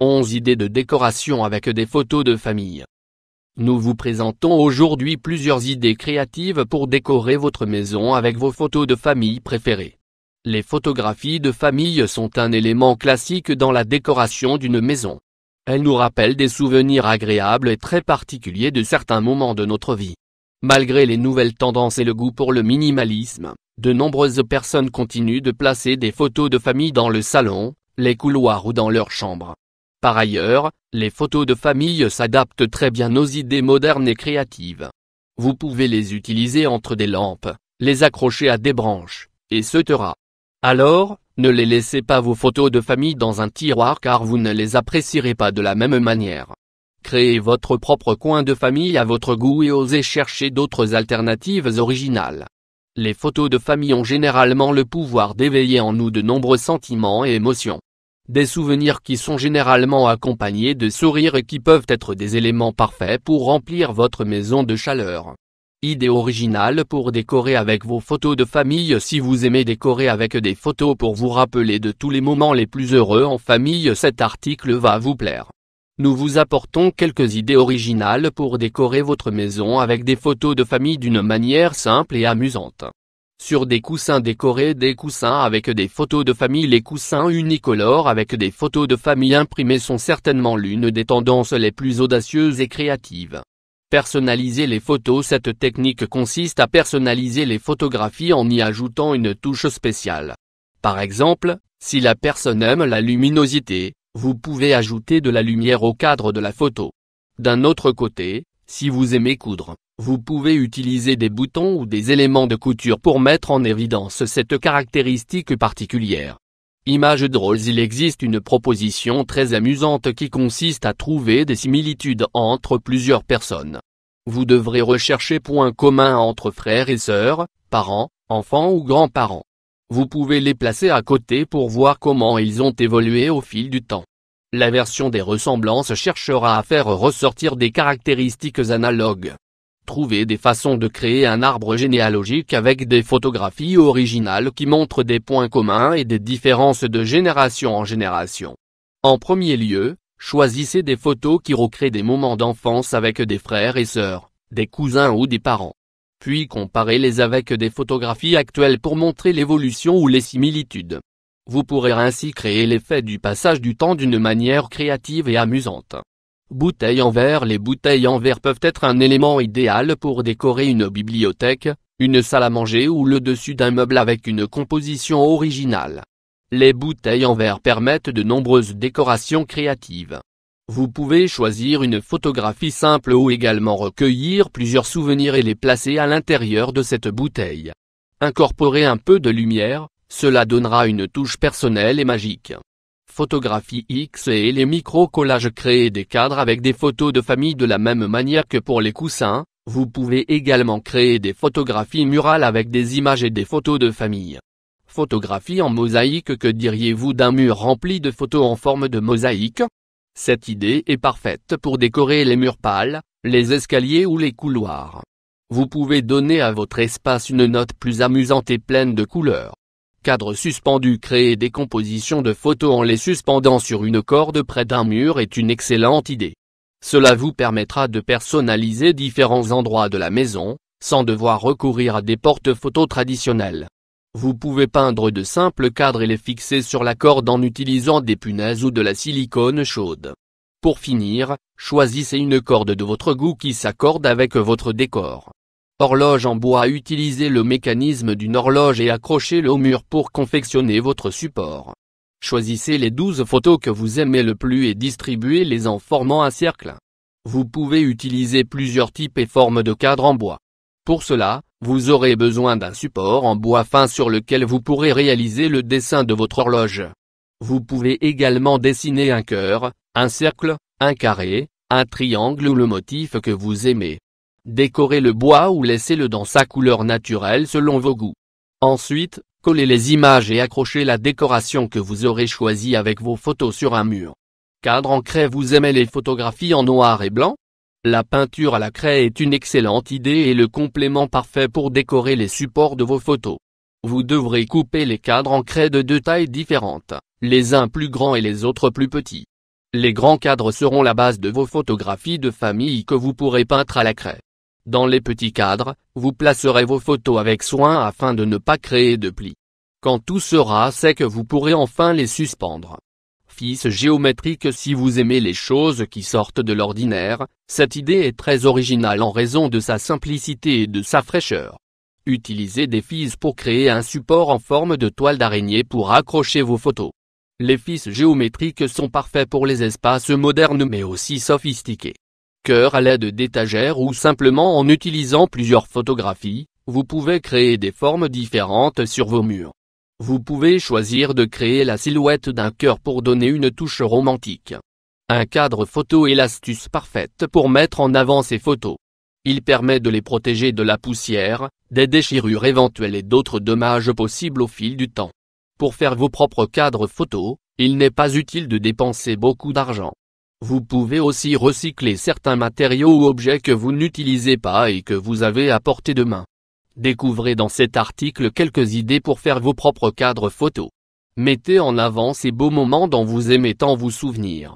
11 idées de décoration avec des photos de famille. Nous vous présentons aujourd'hui plusieurs idées créatives pour décorer votre maison avec vos photos de famille préférées. Les photographies de famille sont un élément classique dans la décoration d'une maison. Elles nous rappellent des souvenirs agréables et très particuliers de certains moments de notre vie. Malgré les nouvelles tendances et le goût pour le minimalisme, de nombreuses personnes continuent de placer des photos de famille dans le salon, les couloirs ou dans leur chambre. Par ailleurs, les photos de famille s'adaptent très bien aux idées modernes et créatives. Vous pouvez les utiliser entre des lampes, les accrocher à des branches, et etc. Alors, ne les laissez pas vos photos de famille dans un tiroir car vous ne les apprécierez pas de la même manière. Créez votre propre coin de famille à votre goût et osez chercher d'autres alternatives originales. Les photos de famille ont généralement le pouvoir d'éveiller en nous de nombreux sentiments et émotions. Des souvenirs qui sont généralement accompagnés de sourires et qui peuvent être des éléments parfaits pour remplir votre maison de chaleur. Idées originale pour décorer avec vos photos de famille Si vous aimez décorer avec des photos pour vous rappeler de tous les moments les plus heureux en famille cet article va vous plaire. Nous vous apportons quelques idées originales pour décorer votre maison avec des photos de famille d'une manière simple et amusante. Sur des coussins décorés des coussins avec des photos de famille Les coussins unicolores avec des photos de famille imprimées sont certainement l'une des tendances les plus audacieuses et créatives. Personnaliser les photos Cette technique consiste à personnaliser les photographies en y ajoutant une touche spéciale. Par exemple, si la personne aime la luminosité, vous pouvez ajouter de la lumière au cadre de la photo. D'un autre côté, si vous aimez coudre, vous pouvez utiliser des boutons ou des éléments de couture pour mettre en évidence cette caractéristique particulière. Images drôles Il existe une proposition très amusante qui consiste à trouver des similitudes entre plusieurs personnes. Vous devrez rechercher points communs entre frères et sœurs, parents, enfants ou grands-parents. Vous pouvez les placer à côté pour voir comment ils ont évolué au fil du temps. La version des ressemblances cherchera à faire ressortir des caractéristiques analogues. Trouvez des façons de créer un arbre généalogique avec des photographies originales qui montrent des points communs et des différences de génération en génération. En premier lieu, choisissez des photos qui recréent des moments d'enfance avec des frères et sœurs, des cousins ou des parents puis comparez-les avec des photographies actuelles pour montrer l'évolution ou les similitudes. Vous pourrez ainsi créer l'effet du passage du temps d'une manière créative et amusante. Bouteilles en verre Les bouteilles en verre peuvent être un élément idéal pour décorer une bibliothèque, une salle à manger ou le dessus d'un meuble avec une composition originale. Les bouteilles en verre permettent de nombreuses décorations créatives. Vous pouvez choisir une photographie simple ou également recueillir plusieurs souvenirs et les placer à l'intérieur de cette bouteille. Incorporer un peu de lumière, cela donnera une touche personnelle et magique photographie X et les micro-collages créer des cadres avec des photos de famille de la même manière que pour les coussins, vous pouvez également créer des photographies murales avec des images et des photos de famille. Photographie en mosaïque Que diriez-vous d'un mur rempli de photos en forme de mosaïque Cette idée est parfaite pour décorer les murs pâles, les escaliers ou les couloirs. Vous pouvez donner à votre espace une note plus amusante et pleine de couleurs cadres suspendu Créer des compositions de photos en les suspendant sur une corde près d'un mur est une excellente idée. Cela vous permettra de personnaliser différents endroits de la maison, sans devoir recourir à des portes photos traditionnelles. Vous pouvez peindre de simples cadres et les fixer sur la corde en utilisant des punaises ou de la silicone chaude. Pour finir, choisissez une corde de votre goût qui s'accorde avec votre décor. Horloge en bois Utilisez le mécanisme d'une horloge et accrochez-le au mur pour confectionner votre support. Choisissez les 12 photos que vous aimez le plus et distribuez-les en formant un cercle. Vous pouvez utiliser plusieurs types et formes de cadres en bois. Pour cela, vous aurez besoin d'un support en bois fin sur lequel vous pourrez réaliser le dessin de votre horloge. Vous pouvez également dessiner un cœur, un cercle, un carré, un triangle ou le motif que vous aimez. Décorez le bois ou laissez-le dans sa couleur naturelle selon vos goûts. Ensuite, collez les images et accrochez la décoration que vous aurez choisie avec vos photos sur un mur. Cadre en craie Vous aimez les photographies en noir et blanc La peinture à la craie est une excellente idée et le complément parfait pour décorer les supports de vos photos. Vous devrez couper les cadres en craie de deux tailles différentes, les uns plus grands et les autres plus petits. Les grands cadres seront la base de vos photographies de famille que vous pourrez peindre à la craie. Dans les petits cadres, vous placerez vos photos avec soin afin de ne pas créer de plis. Quand tout sera sec vous pourrez enfin les suspendre. Fils géométriques Si vous aimez les choses qui sortent de l'ordinaire, cette idée est très originale en raison de sa simplicité et de sa fraîcheur. Utilisez des fils pour créer un support en forme de toile d'araignée pour accrocher vos photos. Les fils géométriques sont parfaits pour les espaces modernes mais aussi sophistiqués cœur à l'aide d'étagères ou simplement en utilisant plusieurs photographies, vous pouvez créer des formes différentes sur vos murs. Vous pouvez choisir de créer la silhouette d'un cœur pour donner une touche romantique. Un cadre photo est l'astuce parfaite pour mettre en avant ces photos. Il permet de les protéger de la poussière, des déchirures éventuelles et d'autres dommages possibles au fil du temps. Pour faire vos propres cadres photos, il n'est pas utile de dépenser beaucoup d'argent. Vous pouvez aussi recycler certains matériaux ou objets que vous n'utilisez pas et que vous avez à portée de main. Découvrez dans cet article quelques idées pour faire vos propres cadres photos. Mettez en avant ces beaux moments dont vous aimez tant vous souvenir.